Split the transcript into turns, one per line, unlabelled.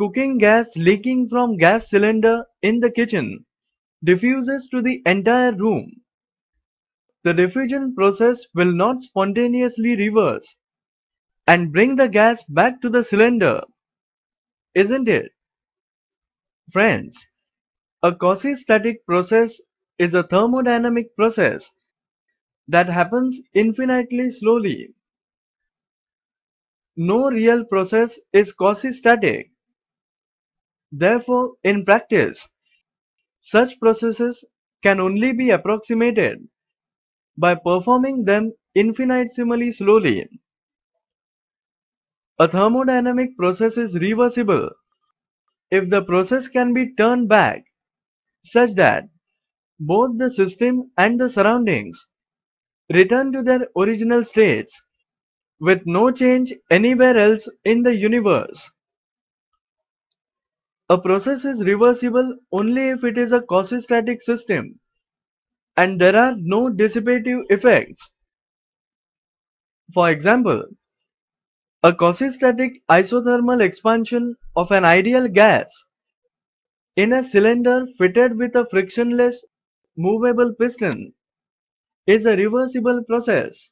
Cooking gas leaking from gas cylinder in the kitchen diffuses to the entire room. The diffusion process will not spontaneously reverse and bring the gas back to the cylinder, isn't it? Friends, a quasi-static process is a thermodynamic process that happens infinitely slowly. No real process is quasi-static. Therefore, in practice, such processes can only be approximated by performing them infinitesimally slowly. A thermodynamic process is reversible if the process can be turned back such that both the system and the surroundings return to their original states with no change anywhere else in the universe. A process is reversible only if it is a quasi-static system and there are no dissipative effects. For example, a quasi-static isothermal expansion of an ideal gas in a cylinder fitted with a frictionless movable piston is a reversible process.